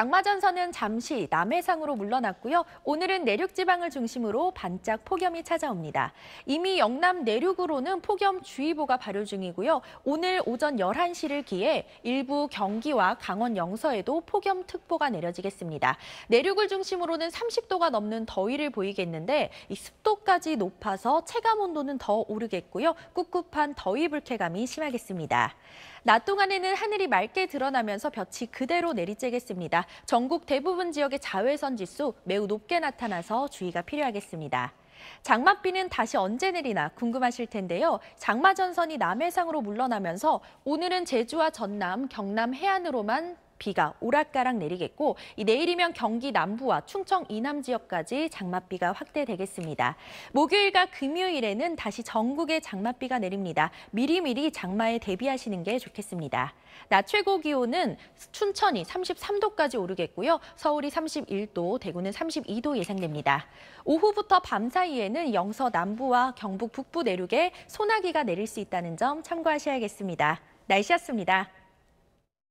장마전선은 잠시 남해상으로 물러났고요. 오늘은 내륙 지방을 중심으로 반짝 폭염이 찾아옵니다. 이미 영남 내륙으로는 폭염주의보가 발효 중이고요. 오늘 오전 11시를 기해 일부 경기와 강원 영서에도 폭염특보가 내려지겠습니다. 내륙을 중심으로는 30도가 넘는 더위를 보이겠는데 습도까지 높아서 체감 온도는 더 오르겠고요. 꿉꿉한 더위 불쾌감이 심하겠습니다. 낮 동안에는 하늘이 맑게 드러나면서 볕이 그대로 내리쬐겠습니다. 전국 대부분 지역의 자외선 지수 매우 높게 나타나서 주의가 필요하겠습니다. 장맛비는 다시 언제 내리나 궁금하실 텐데요. 장마전선이 남해상으로 물러나면서 오늘은 제주와 전남, 경남 해안으로만 비가 오락가락 내리겠고 내일이면 경기 남부와 충청 이남 지역까지 장맛비가 확대되겠습니다. 목요일과 금요일에는 다시 전국에 장맛비가 내립니다. 미리미리 장마에 대비하시는 게 좋겠습니다. 낮 최고 기온은 춘천이 33도까지 오르겠고요. 서울이 31도, 대구는 32도 예상됩니다. 오후부터 밤 사이에는 영서 남부와 경북 북부 내륙에 소나기가 내릴 수 있다는 점 참고하셔야겠습니다. 날씨였습니다.